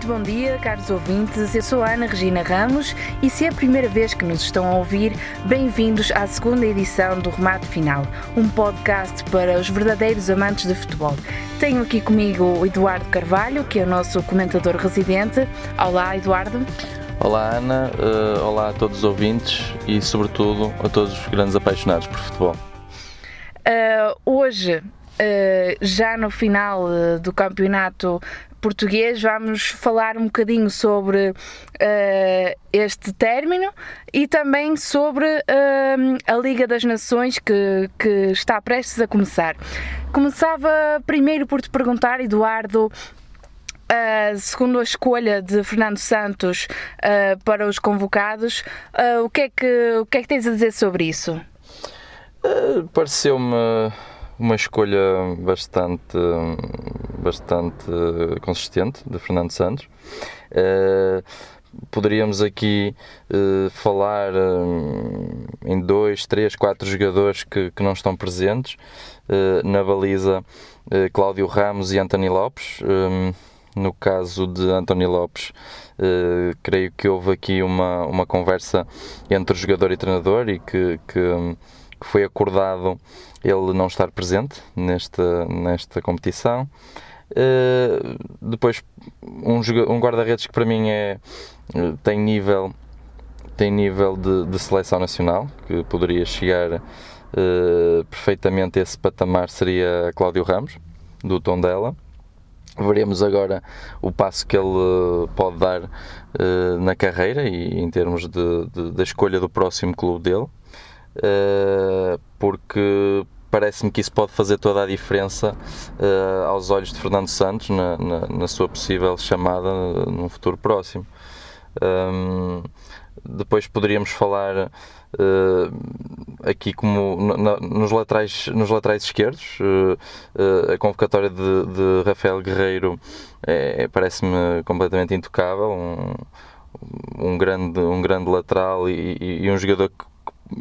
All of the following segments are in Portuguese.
Muito bom dia, caros ouvintes. Eu sou a Ana Regina Ramos e se é a primeira vez que nos estão a ouvir, bem-vindos à segunda edição do Remate Final, um podcast para os verdadeiros amantes de futebol. Tenho aqui comigo o Eduardo Carvalho, que é o nosso comentador residente. Olá, Eduardo. Olá, Ana. Uh, olá a todos os ouvintes e, sobretudo, a todos os grandes apaixonados por futebol. Uh, hoje Uh, já no final uh, do campeonato português, vamos falar um bocadinho sobre uh, este término e também sobre uh, a Liga das Nações que, que está prestes a começar. Começava primeiro por te perguntar, Eduardo, Uh, segundo a escolha de Fernando Santos uh, para os convocados, uh, o, que é que, o que é que tens a dizer sobre isso? Pareceu-me uma escolha bastante, bastante consistente de Fernando Santos. Uh, poderíamos aqui uh, falar eh, em dois, três, quatro jogadores que, que não estão presentes na baliza. Cláudio Ramos e Anthony Lopes. Um, no caso de Anthony Lopes, creio que houve aqui uma, uma conversa entre jogador e treinador e que, que que foi acordado ele não estar presente nesta, nesta competição. Uh, depois um, um guarda-redes que para mim é, eh, tem nível tem nível de, de seleção nacional que poderia chegar uh, perfeitamente a esse patamar seria Cláudio Ramos do tom dela veremos agora o passo que ele pode dar uh, na carreira e em termos de, de, da escolha do próximo clube dele eh, porque parece-me que isso pode fazer toda a diferença uh, aos olhos de Fernando Santos na, na, na, sua possível chamada eh, num futuro próximo. Um, ehm, depois poderíamos falar uh, aqui como na, nos, laterais, nos laterais esquerdos uh, a convocatória de, de Rafael Guerreiro é, é, parece-me completamente intocável um, um grande, um grande lateral e, e, e um jogador que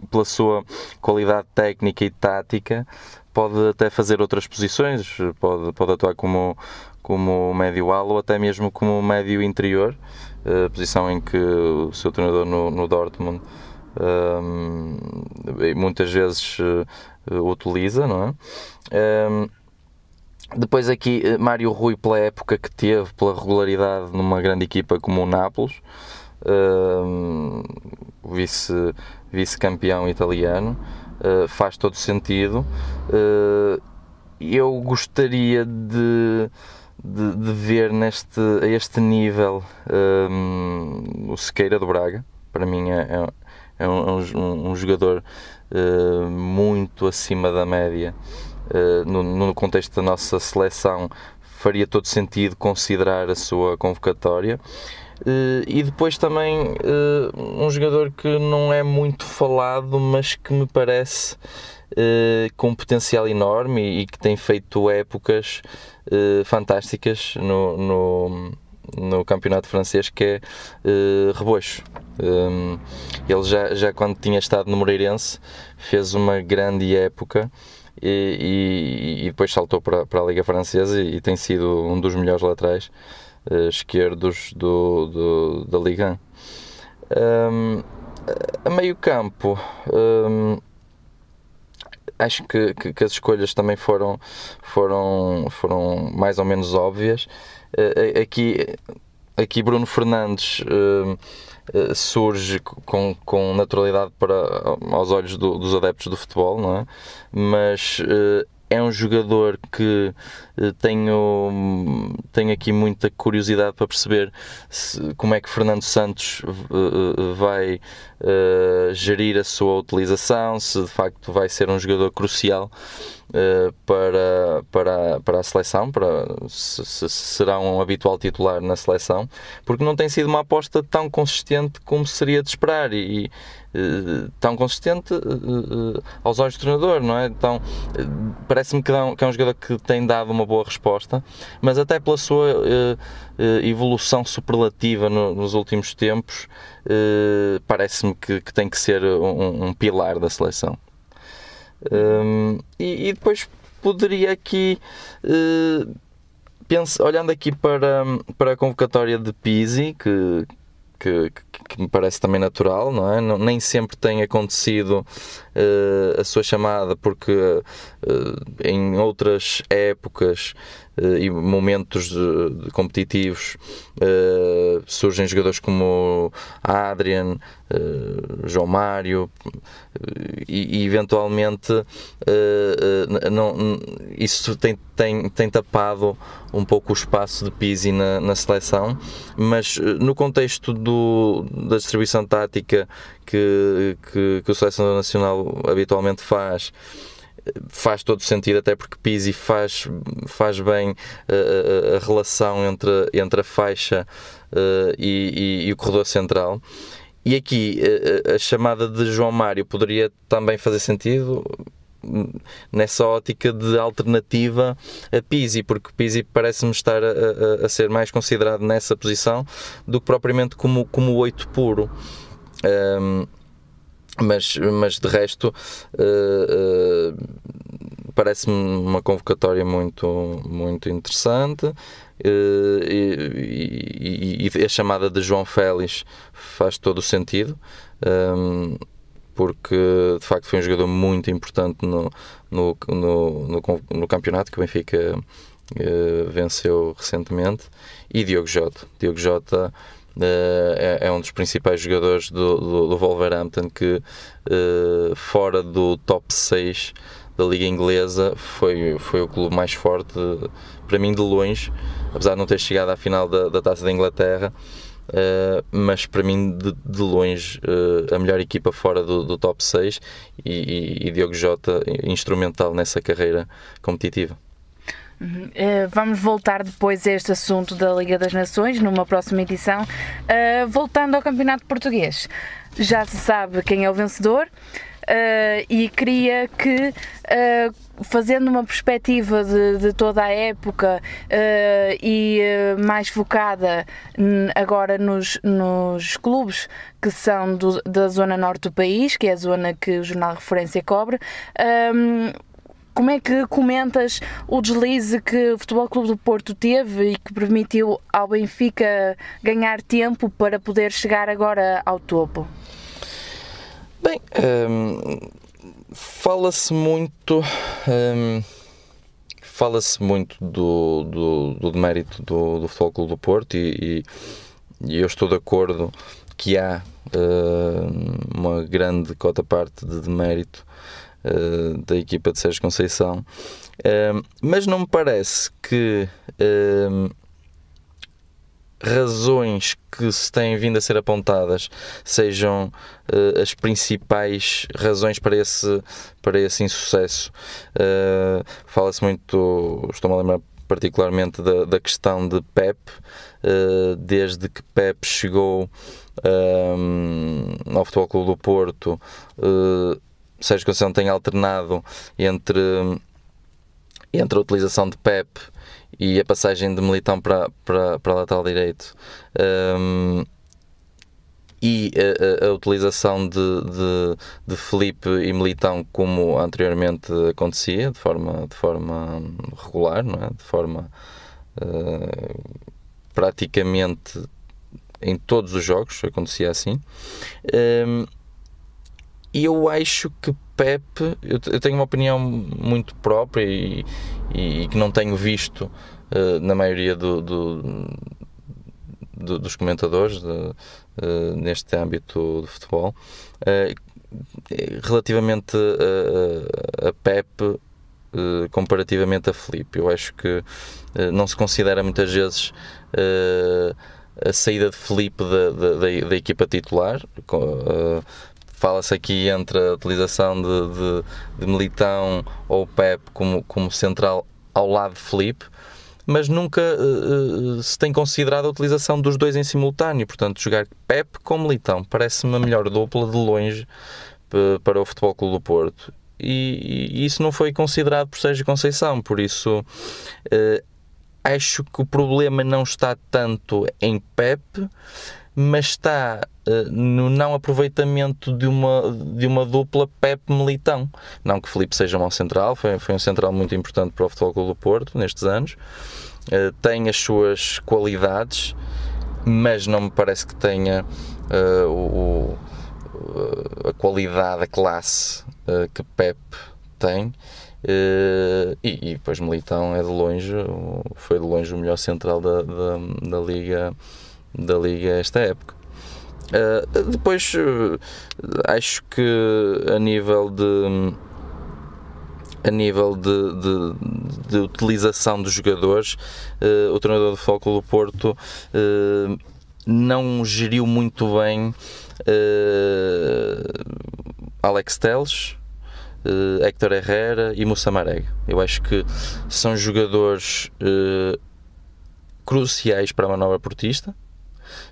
pela sua qualidade técnica e tática, pode até fazer outras posições, pode, pode atuar como, como médio ala ou até mesmo como médio interior, uh, posição em que o seu treinador no, no Dortmund um, ehm, muitas vezes uh, utiliza, não é? Um, ehm, depois aqui eh, Mário Rui pela época que teve, pela regularidade numa grande equipa como o Nápoles, vice, vice-campeão italiano, ah, faz todo sentido. Ah, eu gostaria de, de, de ver neste, a este nível um, o Sequeira do Braga, para mim é, é, é um, é um, um, jogador uh, muito acima da média. Uh, no, no contexto da nossa seleção, faria todo sentido considerar a sua convocatória. Eh, e depois também eh, um jogador que não é muito falado, mas que me parece eh, com um potencial enorme e, que tem feito épocas fantásticas no, no, no campeonato francês, que é uh, Rebocho. Um, ele já, já quando tinha estado no Moreirense fez uma grande época e, e, e depois saltou para, para a Liga Francesa e, e, tem sido um dos melhores laterais eh, esquerdos do, do da Liga. Um, eh, a meio campo, um, eh, acho que, que, que, as escolhas também foram, foram, foram mais ou menos óbvias. Uh, aqui, aqui Bruno Fernandes surge com, com naturalidade para, aos olhos do, dos adeptos do futebol, não é? mas é um jogador que eh, tenho, tenho aqui muita curiosidade para perceber se, como é que Fernando Santos eh, eh, vai uh, gerir a sua utilização, se de facto vai ser um jogador crucial eh, para, para, para a seleção, para, se, se, será um habitual titular na seleção, porque não tem sido uma aposta tão consistente como seria de esperar e, e eh, tão consistente eh, aos olhos do treinador, não é? Então parece-me que, é que, é um jogador que tem dado uma boa resposta, mas até pela sua evolução superlativa nos últimos tempos, parece-me que, que, tem que ser um, um pilar da seleção. Um, e, e, depois poderia aqui, uh, olhando aqui para, para a convocatória de Pizzi, que, que, que, me parece também natural, não é? Não, nem sempre tem acontecido uh, a sua chamada, porque uh, em outras épocas uh, e momentos de, de competitivos surgem jogadores como Adrian, João Mário e, e eventualmente não, isso tem, tem, tem tapado um pouco o espaço de Pizzi na, na seleção, mas no contexto do, da distribuição tática que, que, que o Seleção Nacional habitualmente faz faz todo sentido, até porque Pizzi faz, faz bem uh, a relação entre, entre a faixa uh, e, e, e, o corredor central. E aqui uh, a chamada de João Mário poderia também fazer sentido hum, nessa ótica de alternativa a Pizzi, porque Pizzi parece-me estar a, a, a, ser mais considerado nessa posição do que propriamente como, como oito puro. Um, mas, mas de resto uh, uh, parece-me uma convocatória muito, muito interessante uh, e, e, e, a chamada de João Félix faz todo o sentido um, porque de facto foi um jogador muito importante no, no, no, no, no campeonato que o Benfica venceu recentemente e Diogo Jota Diogo Jota eh, é, é um dos principais jogadores do, do, do Wolverhampton que eh, fora do top 6 da liga inglesa foi, foi o clube mais forte para mim de longe apesar de não ter chegado à final da, da Taça da Inglaterra Uh, mas para mim de, de longe uh, a melhor equipa fora do, do top 6 e, e, e Diogo Jota instrumental nessa carreira competitiva. Uh, vamos voltar depois a este assunto da Liga das Nações numa próxima edição. Uh, voltando ao Campeonato Português, já se sabe quem é o vencedor. Uh, e queria que, uh, fazendo uma perspectiva de, de toda a época uh, e mais focada agora nos, nos clubes que são do, da zona norte do país, que é a zona que o Jornal de Referência cobre, um, ehm, como é que comentas o deslize que o Futebol Clube do Porto teve e que permitiu ao Benfica ganhar tempo para poder chegar agora ao topo? Bem, hum, fala-se muito. Hum, fala-se muito do, do, do demérito do, do Futebol Clube do Porto e, e, e eu estou de acordo que há uh, uma grande cota parte de demérito eh, da equipa de Sérgio Conceição, uh, mas não me parece que uh, razões que se têm vindo a ser apontadas sejam uh, as principais razões para esse, para esse insucesso. Uh, Fala-se muito, estou-me a lembrar particularmente da, da questão de PEP, uh, desde que PEP chegou um, ao Futebol Clube do Porto Sérgio Conceição tem alternado entre, entre a utilização de Pep e a passagem de Militão para, para, para lateral direito um, e a, a, utilização de, de, de Felipe e Militão como anteriormente acontecia, de forma, de forma regular, não é? de forma uh, praticamente em todos os jogos acontecia assim. Um, e eu acho que Pep, eu, eu, tenho uma opinião muito própria e, e, e que não tenho visto uh, na maioria do, do, do, dos comentadores de, uh, neste âmbito de futebol, uh, relativamente a, a Pep comparativamente a Felipe. Eu acho que não se considera muitas vezes a saída de Felipe da, da, da equipa titular, Fala-se aqui entre a utilização de, de, de Militão ou Pep como, como central ao lado de Felipe, mas nunca uh, se tem considerado a utilização dos dois em simultâneo. Portanto, jogar Pep com Militão parece-me a melhor dupla de longe para o Futebol Clube do Porto. E, e, isso não foi considerado por Sérgio Conceição, por isso uh, acho que o problema não está tanto em Pep mas está uh, no não aproveitamento de uma, de uma dupla Pep-Militão. Não que Felipe seja um central, foi, foi um central muito importante para o Futebol Clube do Porto nestes anos, uh, tem as suas qualidades, mas não me parece que tenha uh, o, a qualidade, a classe que Pep tem. Uh, e, e depois Militão é de longe, foi de longe o melhor central da, da, da Liga da Liga esta época. Uh, depois uh, acho que a nível de a nível de, de, de utilização dos jogadores, uh, o treinador do Foco do Porto não geriu muito bem Alex Teles, Héctor Herrera e Moussa Marega. Eu acho que são jogadores cruciais para a manobra portista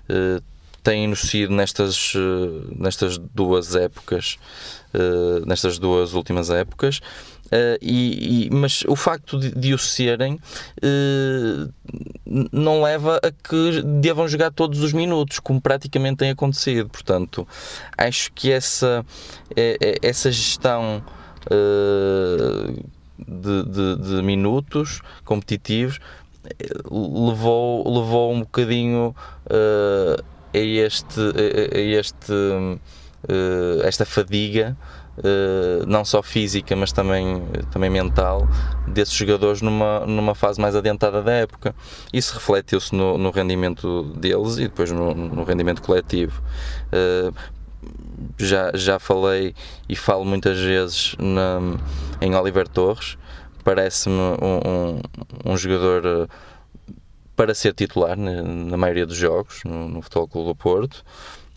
eh, têm-nos sido nestas, eh, nestas duas épocas, eh, nestas duas últimas épocas. Uh, e, e, mas o facto de, de o serem uh, não leva a que devam jogar todos os minutos, como praticamente tem acontecido. Portanto, acho que essa, é, é, essa gestão uh, de, de, de, minutos competitivos eh, levou, levou um bocadinho uh, a este, a este uh, esta fadiga Uh, não só física, mas também, também mental, desses jogadores numa, numa fase mais adiantada da época. Isso refletiu-se no, no, rendimento deles e depois no, no rendimento coletivo. Uh, já, já falei e falo muitas vezes na, em Oliver Torres, parece-me um, um, um, jogador eh, para ser titular na, na maioria dos jogos no, no Futebol Clube do Porto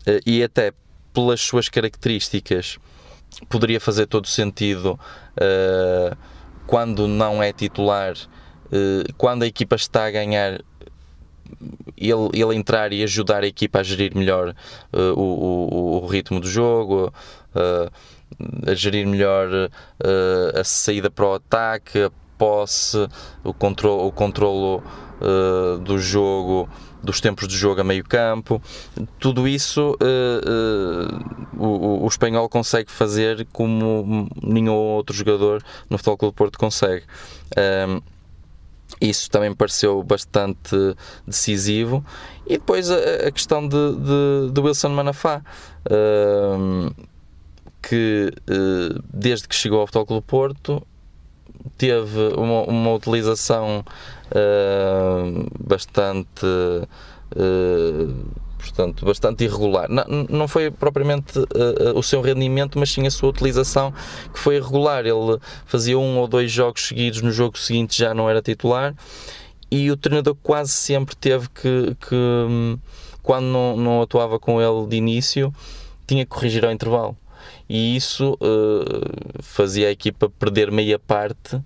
eh, e até pelas suas características poderia fazer todo sentido uh, quando não é titular, uh, quando a equipa está a ganhar, ele, ele entrar e ajudar a equipa a gerir melhor uh, o, o, o, ritmo do jogo a gerir melhor uh, a saída para o ataque, a posse, o controlo, o controlo uh, do jogo, dos tempos de jogo a meio campo. Tudo isso uh, o, o, espanhol consegue fazer como nenhum outro jogador no Futebol Clube do Porto consegue. Um, isso também me pareceu bastante decisivo. E depois a, a questão de, de, de Wilson Manafá que eh, desde que chegou ao Futebol Clube Porto teve uma, uma utilização eh, bastante eh, portanto, bastante irregular. Não, não foi propriamente uh, o seu rendimento, mas sim a sua utilização que foi irregular. Ele fazia um ou dois jogos seguidos, no jogo seguinte já não era titular e o treinador quase sempre teve que, que hum, quando não, não atuava com ele de início, tinha que corrigir ao intervalo e isso uh, fazia a equipa perder meia parte uh,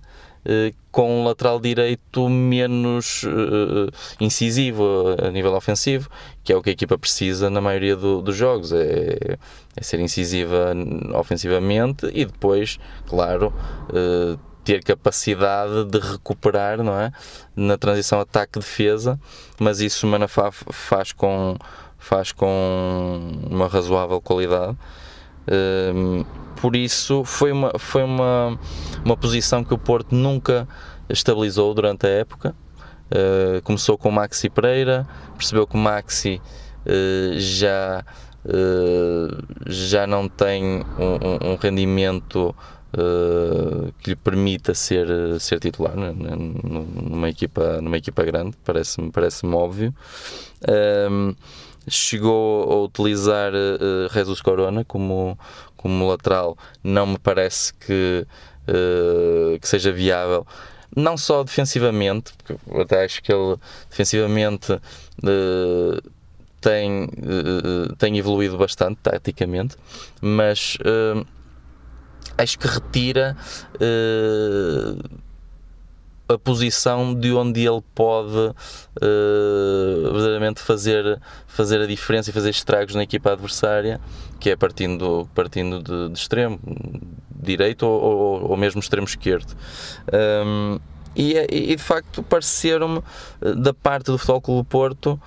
com um lateral direito menos uh, incisivo a nível ofensivo, que é o que a equipa precisa na maioria do, dos jogos, é, é, ser incisiva ofensivamente e depois, claro, ter capacidade de recuperar não é? na transição ataque-defesa, mas isso o Manafá faz com, faz com uma razoável qualidade. Um, ehm, por isso foi uma, foi uma, uma posição que o Porto nunca estabilizou durante a época. Uh, começou com o Maxi Pereira, percebeu que o Maxi uh, já, uh, já não tem um, um rendimento que lhe permita ser, ser titular né, né, numa, equipa, numa equipa grande, parece-me parece óbvio. Um, ehm, chegou a utilizar uh, eh, Jesus eh, Corona como, como lateral, não me parece que, uh, que seja viável. Não só defensivamente, porque eu até acho que ele defensivamente uh, tem, uh, tem evoluído bastante taticamente, mas acho que retira a posição de onde ele pode uh, verdadeiramente fazer, fazer a diferença e fazer estragos na equipa adversária, que é partindo, partindo de, de extremo direito ou, ou, ou, mesmo extremo esquerdo. Um, é, e, e, de facto pareceram-me eh, da parte do Futebol Clube Porto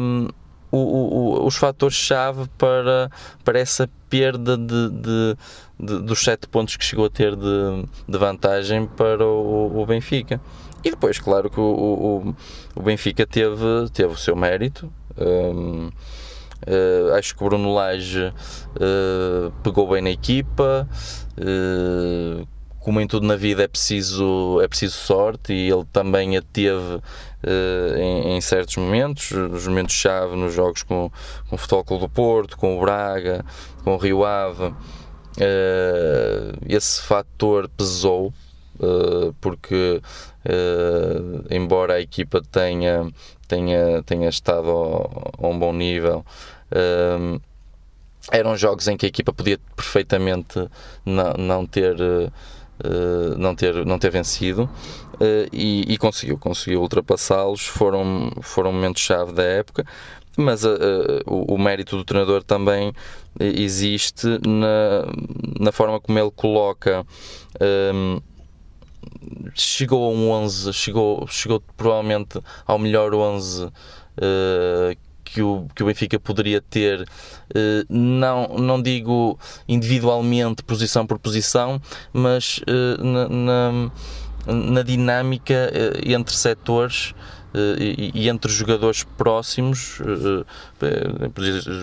um, o, o, os fatores-chave para, para essa perda de, de, de, dos 7 pontos que chegou a ter de, de vantagem para o, o, Benfica. E depois, claro que o, o, o Benfica teve, teve o seu mérito. Um, Uh, eh, acho que o Bruno Lage uh, pegou bem na equipa, uh, como em tudo na vida é preciso, é preciso sorte e ele também a teve eh, em, em, certos momentos, nos momentos-chave, nos jogos com, com o Futebol Clube do Porto, com o Braga, com o Rio Ave. Eh, esse fator pesou, eh, porque embora a equipa tenha, tenha, tenha estado a, um bom nível, eram jogos em que a equipa podia perfeitamente não, não ter eh, não, ter, não ter vencido. Uh, e, e, conseguiu, conseguiu ultrapassá-los, foram, foram momentos-chave da época, mas uh, o, o, mérito do treinador também existe na, na forma como ele coloca. Um, ehm, chegou a um 11, chegou, chegou provavelmente ao melhor 11 uh, que o, que o Benfica poderia ter, eh, não, não digo individualmente, posição por posição, mas eh, na, na, na dinâmica eh, entre setores e entre jogadores próximos,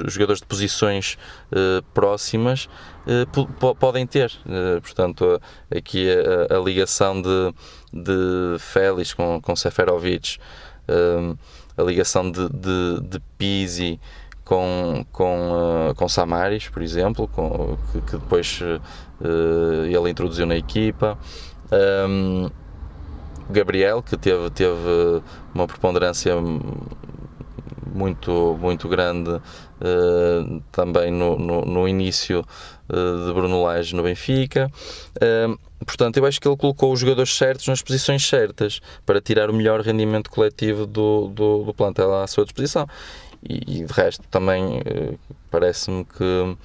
jogadores de posições próximas, podem ter. Portanto, aqui a, a ligação de, de Félix com, com Seferovic. Um, a ligação de, de, de Pisi com, com, uh, com Samaris, por exemplo, com, que, que depois uh, ele introduziu na equipa. Um, Gabriel, que teve, teve uma preponderância muito, muito grande uh, também no, no, no início de Bruno Lage no Benfica. Portanto, eu acho que ele colocou os jogadores certos nas posições certas para tirar o melhor rendimento coletivo do, do, do plantel à sua disposição. E, e de resto, também eh, parece-me que.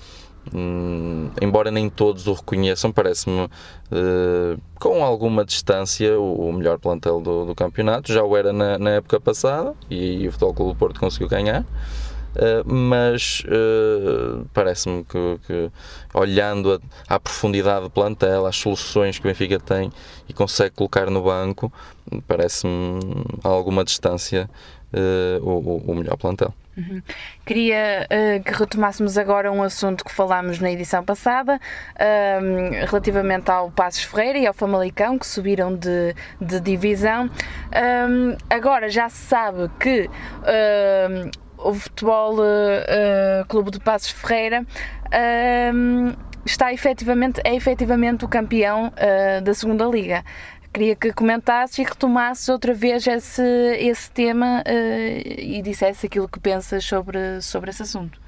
Hum, embora nem todos o reconheçam, parece-me eh, com alguma distância o, o melhor plantel do, do, campeonato. Já o era na, na época passada e, e o Futebol Clube do Porto conseguiu ganhar. Eh, mas uh, parece-me que, que, olhando a, à profundidade do plantel, às soluções que o Benfica tem e consegue colocar no banco, parece-me a alguma distância uh, o, o, melhor plantel. Uhum. Queria que retomássemos agora um assunto que falámos na edição passada, ehm, relativamente ao Passos Ferreira e ao Famalicão, que subiram de, de divisão. Ehm, agora já se sabe que ehm, o Futebol eh, eh, Clube de Passos Ferreira ehm, está efetivamente, é efetivamente o campeão eh, da segunda Liga queria que comentasses e retomasses outra vez esse, esse tema uh, e dissesse aquilo que pensas sobre, sobre esse assunto.